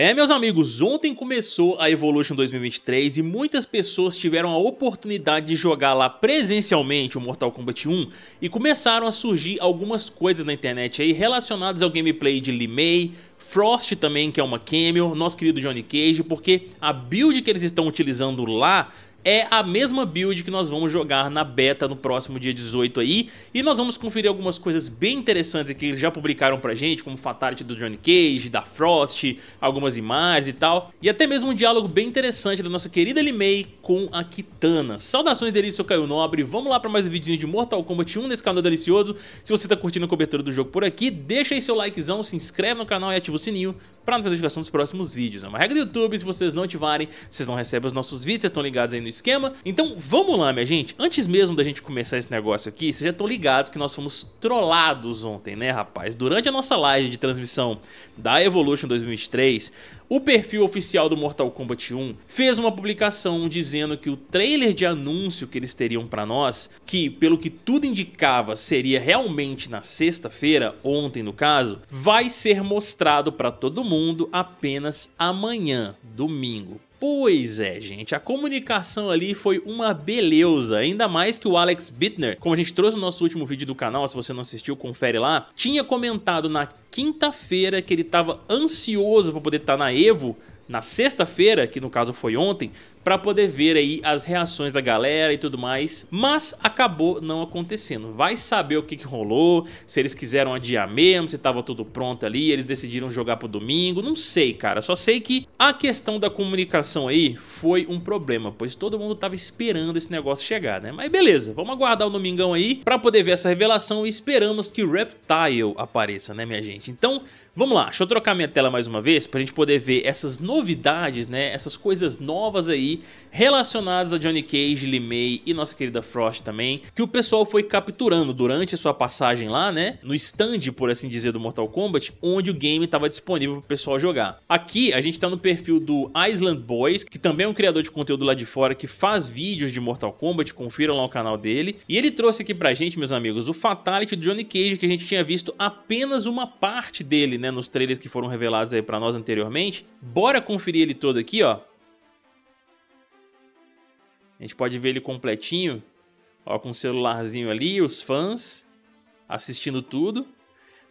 É, meus amigos, ontem começou a Evolution 2023 e muitas pessoas tiveram a oportunidade de jogar lá presencialmente o Mortal Kombat 1 e começaram a surgir algumas coisas na internet aí relacionadas ao gameplay de Lee May, Frost também, que é uma cameo, nosso querido Johnny Cage, porque a build que eles estão utilizando lá é a mesma build que nós vamos jogar na beta no próximo dia 18 aí, e nós vamos conferir algumas coisas bem interessantes que eles já publicaram pra gente, como Fatality do Johnny Cage, da Frost, algumas imagens e tal, e até mesmo um diálogo bem interessante da nossa querida Limei com a Kitana. Saudações delícia, eu Caio Nobre, vamos lá pra mais um videozinho de Mortal Kombat 1 nesse canal delicioso, se você tá curtindo a cobertura do jogo por aqui, deixa aí seu likezão, se inscreve no canal e ativa o sininho pra não perder notificação dos próximos vídeos. É uma regra do YouTube, se vocês não ativarem, vocês não recebem os nossos vídeos, vocês estão ligados aí no no esquema. Então vamos lá, minha gente. Antes mesmo da gente começar esse negócio aqui, vocês já estão ligados que nós fomos trollados ontem, né, rapaz? Durante a nossa live de transmissão da Evolution 2023, o perfil oficial do Mortal Kombat 1 fez uma publicação dizendo que o trailer de anúncio que eles teriam para nós, que pelo que tudo indicava seria realmente na sexta-feira, ontem no caso, vai ser mostrado para todo mundo apenas amanhã, domingo. Pois é, gente, a comunicação ali foi uma beleza, ainda mais que o Alex Bittner, como a gente trouxe no nosso último vídeo do canal, se você não assistiu, confere lá, tinha comentado na quinta-feira que ele estava ansioso para poder estar tá na EVO, na sexta-feira, que no caso foi ontem, para poder ver aí as reações da galera e tudo mais, mas acabou não acontecendo. Vai saber o que, que rolou, se eles quiseram adiar mesmo, se estava tudo pronto ali, eles decidiram jogar pro domingo, não sei, cara. Só sei que a questão da comunicação aí foi um problema, pois todo mundo tava esperando esse negócio chegar, né? Mas beleza, vamos aguardar o domingão aí para poder ver essa revelação e esperamos que Reptile apareça, né, minha gente? Então, Vamos lá, deixa eu trocar minha tela mais uma vez para a gente poder ver essas novidades, né? Essas coisas novas aí relacionadas relacionados a Johnny Cage, Lee May e nossa querida Frost também, que o pessoal foi capturando durante sua passagem lá, né, no stand, por assim dizer, do Mortal Kombat, onde o game estava disponível para o pessoal jogar. Aqui a gente está no perfil do Island Boys, que também é um criador de conteúdo lá de fora que faz vídeos de Mortal Kombat, confiram lá o canal dele. E ele trouxe aqui pra gente, meus amigos, o Fatality do Johnny Cage, que a gente tinha visto apenas uma parte dele, né, nos trailers que foram revelados aí para nós anteriormente. Bora conferir ele todo aqui, ó. A gente pode ver ele completinho, ó, com o um celularzinho ali, os fãs assistindo tudo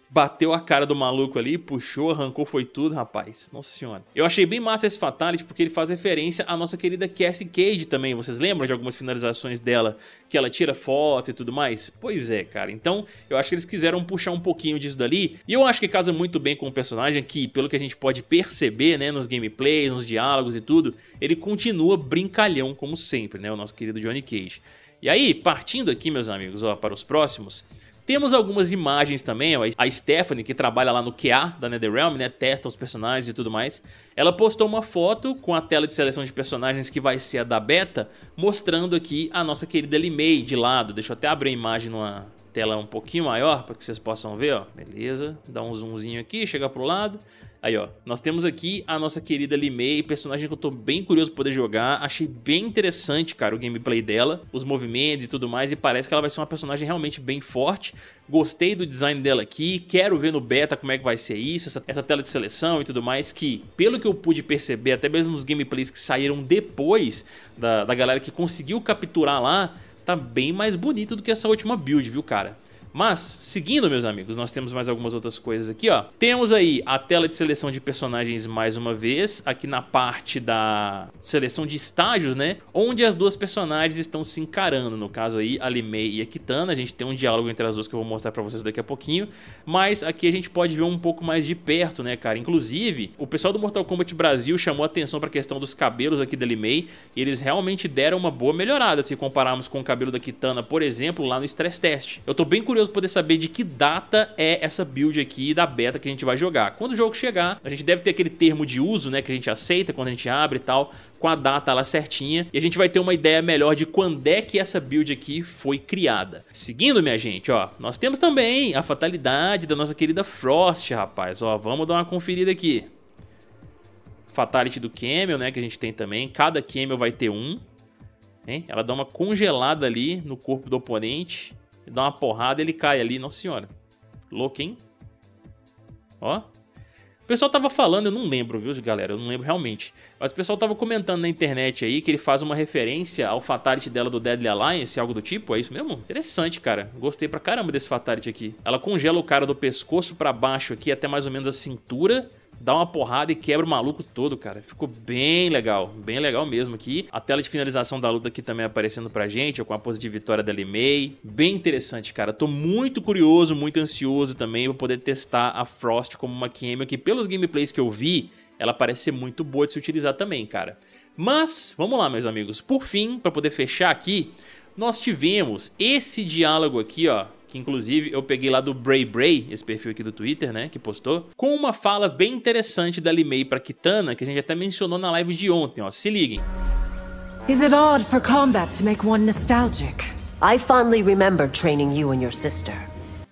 bateu a cara do maluco ali, puxou, arrancou, foi tudo, rapaz. Nossa senhora. Eu achei bem massa esse Fatality porque ele faz referência à nossa querida Cassie Cage também. Vocês lembram de algumas finalizações dela? Que ela tira foto e tudo mais? Pois é, cara. Então, eu acho que eles quiseram puxar um pouquinho disso dali. E eu acho que casa muito bem com o personagem que, pelo que a gente pode perceber, né, nos gameplays, nos diálogos e tudo, ele continua brincalhão como sempre, né, o nosso querido Johnny Cage. E aí, partindo aqui, meus amigos, ó, para os próximos... Temos algumas imagens também, ó, a Stephanie, que trabalha lá no QA da NetherRealm, né, testa os personagens e tudo mais, ela postou uma foto com a tela de seleção de personagens que vai ser a da beta, mostrando aqui a nossa querida Limei de lado, deixa eu até abrir a imagem numa tela um pouquinho maior, para que vocês possam ver, ó, beleza, dá um zoomzinho aqui, chega pro lado, Aí, ó, nós temos aqui a nossa querida Limei, personagem que eu tô bem curioso pra poder jogar. Achei bem interessante, cara, o gameplay dela, os movimentos e tudo mais, e parece que ela vai ser uma personagem realmente bem forte. Gostei do design dela aqui, quero ver no beta como é que vai ser isso, essa, essa tela de seleção e tudo mais, que, pelo que eu pude perceber, até mesmo nos gameplays que saíram depois da, da galera que conseguiu capturar lá, tá bem mais bonito do que essa última build, viu, cara? Mas, seguindo, meus amigos, nós temos mais algumas outras coisas aqui, ó. Temos aí a tela de seleção de personagens mais uma vez, aqui na parte da seleção de estágios, né? Onde as duas personagens estão se encarando, no caso aí, a Limei e a Kitana. A gente tem um diálogo entre as duas que eu vou mostrar pra vocês daqui a pouquinho. Mas aqui a gente pode ver um pouco mais de perto, né, cara? Inclusive, o pessoal do Mortal Kombat Brasil chamou atenção pra questão dos cabelos aqui da Limei. E eles realmente deram uma boa melhorada se compararmos com o cabelo da Kitana, por exemplo, lá no Stress Test. Eu tô bem curioso curioso poder saber de que data é essa build aqui da beta que a gente vai jogar. Quando o jogo chegar, a gente deve ter aquele termo de uso, né, que a gente aceita quando a gente abre e tal, com a data lá certinha, e a gente vai ter uma ideia melhor de quando é que essa build aqui foi criada. Seguindo, minha gente, ó, nós temos também a fatalidade da nossa querida Frost, rapaz, ó, vamos dar uma conferida aqui. Fatality do Camel, né, que a gente tem também, cada Camel vai ter um. Hein? Ela dá uma congelada ali no corpo do oponente dá uma porrada, ele cai ali, nossa senhora. Louco, hein? Ó. O pessoal tava falando, eu não lembro, viu, galera? Eu não lembro realmente. Mas o pessoal tava comentando na internet aí que ele faz uma referência ao fatality dela do Deadly Alliance, algo do tipo, é isso mesmo? Interessante, cara. Gostei pra caramba desse fatality aqui. Ela congela o cara do pescoço pra baixo aqui até mais ou menos a cintura dá uma porrada e quebra o maluco todo, cara. Ficou bem legal, bem legal mesmo aqui. A tela de finalização da luta aqui também aparecendo pra gente, com a pose de vitória da Limei. Bem interessante, cara. Tô muito curioso, muito ansioso também pra poder testar a Frost como uma Camel, que pelos gameplays que eu vi, ela parece ser muito boa de se utilizar também, cara. Mas, vamos lá, meus amigos. Por fim, pra poder fechar aqui, nós tivemos esse diálogo aqui, ó, que inclusive eu peguei lá do Bray Bray, esse perfil aqui do Twitter, né, que postou, com uma fala bem interessante da Limei para Kitana, que a gente até mencionou na live de ontem, ó. Se liguem. Is it odd for combat to make one nostalgic? I fondly remember training you and your sister.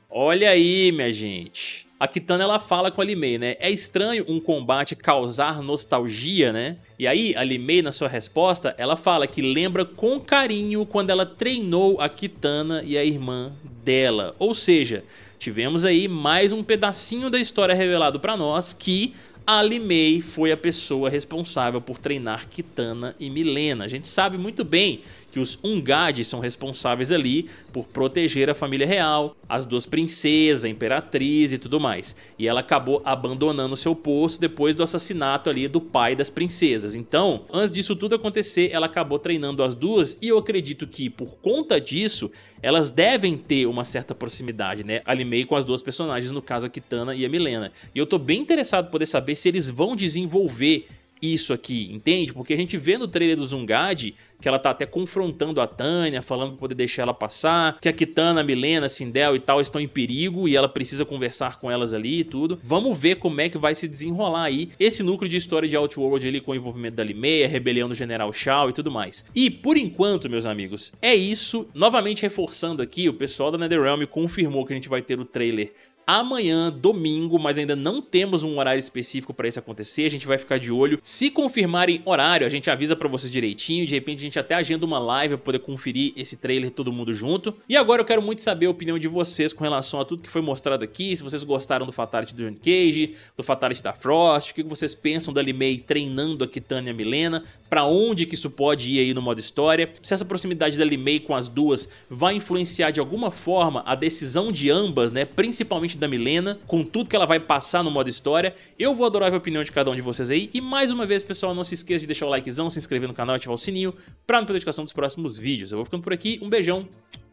Olha aí, minha gente. A Kitana ela fala com a Limei, né? É estranho um combate causar nostalgia, né? E aí, a Limei, na sua resposta, ela fala que lembra com carinho quando ela treinou a Kitana e a irmã dela. Ou seja, tivemos aí mais um pedacinho da história revelado para nós que Ali May foi a pessoa responsável por treinar Kitana e Milena. A gente sabe muito bem que os Ungadi são responsáveis ali por proteger a família real, as duas princesas, a imperatriz e tudo mais. E ela acabou abandonando seu posto depois do assassinato ali do pai das princesas. Então, antes disso tudo acontecer, ela acabou treinando as duas e eu acredito que por conta disso, elas devem ter uma certa proximidade, né? meio com as duas personagens, no caso a Kitana e a Milena. E eu tô bem interessado em poder saber se eles vão desenvolver isso aqui, entende? Porque a gente vê no trailer do Zungad que ela tá até confrontando a Tânia, falando pra poder deixar ela passar, que a Kitana, a Milena, a Sindel e tal estão em perigo e ela precisa conversar com elas ali e tudo. Vamos ver como é que vai se desenrolar aí esse núcleo de história de Outworld ali com o envolvimento da Limeia, rebelião do General Shao e tudo mais. E por enquanto, meus amigos, é isso. Novamente reforçando aqui, o pessoal da NetherRealm confirmou que a gente vai ter o trailer amanhã, domingo, mas ainda não temos um horário específico para isso acontecer, a gente vai ficar de olho. Se confirmarem horário, a gente avisa para vocês direitinho, de repente a gente até agenda uma live para poder conferir esse trailer todo mundo junto. E agora eu quero muito saber a opinião de vocês com relação a tudo que foi mostrado aqui, se vocês gostaram do Fatality do John Cage, do Fatality da Frost, o que vocês pensam da Limei treinando a Kitânia Milena, para onde que isso pode ir aí no modo história, se essa proximidade da Limei com as duas vai influenciar de alguma forma a decisão de ambas, né, principalmente da Milena, com tudo que ela vai passar no modo história. Eu vou adorar ver a opinião de cada um de vocês aí. E mais uma vez, pessoal, não se esqueça de deixar o likezão, se inscrever no canal e ativar o sininho pra não perder a notificação dos próximos vídeos. Eu vou ficando por aqui, um beijão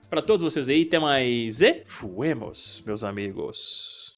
pra todos vocês aí, até mais e fuemos, meus amigos.